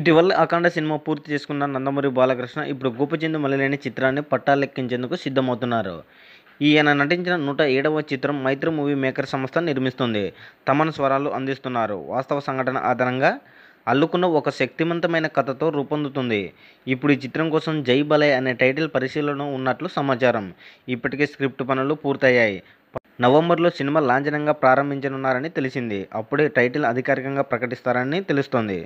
ఇటీవల అఖండ సినిమా పూర్తి చేసుకున్న నందమూరి బాలకృష్ణ ఇప్పుడు గోపచందు మలలేని చిత్రాన్ని పట్టాలెక్కించేందుకు సిద్ధమవుతున్నారు ఈయన నటించిన నూట ఏడవ చిత్రం మైత్రి మూవీ మేకర్ సంస్థ నిర్మిస్తుంది తమన్ స్వరాలు అందిస్తున్నారు వాస్తవ సంఘటన ఆధారంగా అల్లుకున్న ఒక శక్తివంతమైన కథతో రూపొందుతుంది ఇప్పుడు ఈ చిత్రం కోసం జై బలయ్ అనే టైటిల్ పరిశీలన ఉన్నట్లు సమాచారం ఇప్పటికే స్క్రిప్ట్ పనులు పూర్తయ్యాయి నవంబర్లో సినిమా లాంఛనంగా ప్రారంభించనున్నారని తెలిసింది అప్పుడే టైటిల్ అధికారికంగా ప్రకటిస్తారని తెలుస్తోంది